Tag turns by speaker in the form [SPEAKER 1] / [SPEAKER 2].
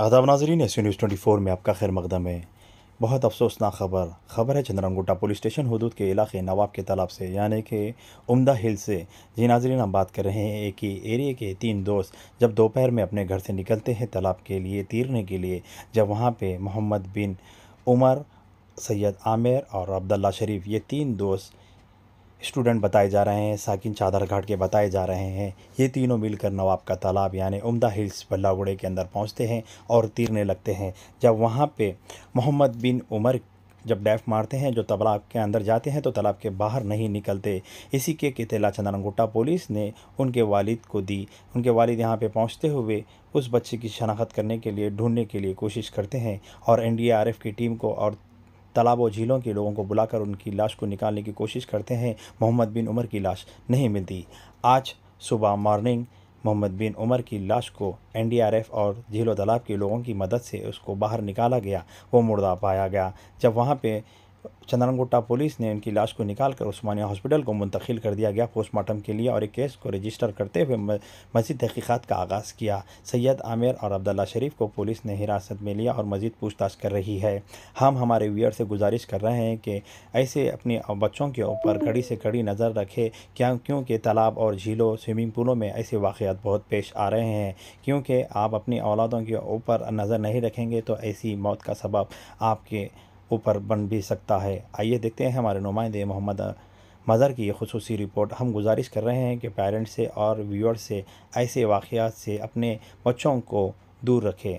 [SPEAKER 1] आदाब नाजरीन S news twenty four में आपका खैर मकदम है बहुत अफसोसनाक खबर खबर है चंद्रंगुटा पुलिस स्टेशन हदूद के इलाके नवाब के तालाब से यानी कि उमदा हिल से जी नाजरीन हम बात कर रहे हैं एक ही एरिए के तीन दोस्त जब दोपहर में अपने घर से निकलते हैं तालाब के लिए तीरने के लिए जब वहाँ पर मोहम्मद बिन उमर सैयद आमिर और अब्दुल्ला शरीफ ये तीन दोस्त स्टूडेंट बताए जा रहे हैं साकिन चादर घाट के बताए जा रहे हैं ये तीनों मिलकर नवाब का तालाब यानी उमदा हिल्स बल्लागुड़े के अंदर पहुंचते हैं और तीरने लगते हैं जब वहाँ पे मोहम्मद बिन उमर जब डैफ मारते हैं जो तालाब के अंदर जाते हैं तो तालाब के बाहर नहीं निकलते इसी के कितेला चंदनगुट्टा पुलिस ने उनके वालिद को दी उनके वालिद यहाँ पे पहुँचते हुए उस बच्चे की शनाख्त करने के लिए ढूंढने के लिए कोशिश करते हैं और एनडीआरएफ की टीम को और तालाबों झीलों के लोगों को बुलाकर उनकी लाश को निकालने की कोशिश करते हैं मोहम्मद बिन उमर की लाश नहीं मिलती आज सुबह मॉर्निंग मोहम्मद बिन उमर की लाश को एनडीआरएफ और झीलो तालाब के लोगों की मदद से उसको बाहर निकाला गया वो मुर्दा पाया गया जब वहाँ पे चंद्रनगुट्टा पुलिस ने उनकी लाश को निकालकर उस्मानिया हॉस्पिटल को मुंतकिल कर दिया गया पोस्टमार्टम के लिए और एक केस को रजिस्टर करते हुए मजीद तहकीक़ात का आगाज़ किया सैयद आमिर और अब्दुल्ला शरीफ को पुलिस ने हिरासत में लिया और मजीद पूछताछ कर रही है हम हमारे व्यूअर से गुजारिश कर रहे हैं कि ऐसे अपने बच्चों के ऊपर कड़ी से कड़ी नज़र रखें क्या क्योंकि तालाब और झीलों स्विमिंग पूलों में ऐसे वाक़ात बहुत पेश आ रहे हैं क्योंकि आप अपनी औलादों के ऊपर नज़र नहीं रखेंगे तो ऐसी मौत का सबब आपके ऊपर बन भी सकता है आइए देखते हैं हमारे नुमाइंदे मोहम्मद मज़र की खसूस रिपोर्ट हम गुजारिश कर रहे हैं कि पेरेंट्स से और व्यूअर्स से ऐसे वाक़ात से अपने बच्चों को दूर रखें